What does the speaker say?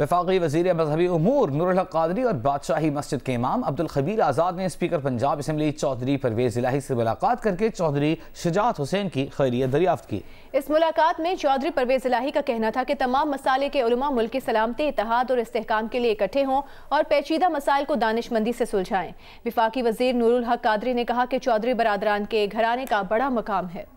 वफाकी वजी मजहबी अमूर नूरहक कादरी और बादशाही मस्जिद के इमाम अब्दुल खबीर आज़ाद ने स्पीकर पंजाब असम्बली चौधरी परवेज इलाही से मुलाकात करके चौधरी शजात हुसैन की खैरियत दरियाफ्त की इस मुलाकात में चौधरी परवेज इलाही का कहना था कि तमाम मसाले के उलमा मुल्क की सलामती इतिहाद और इसकाम के लिए इकट्ठे हों और पेचीदा मसाइल को दानशमंदी से सुलझाएं विफाकी वजीर नूरह कादरी ने कहा कि चौधरी बरदरान के घराने का बड़ा मकाम है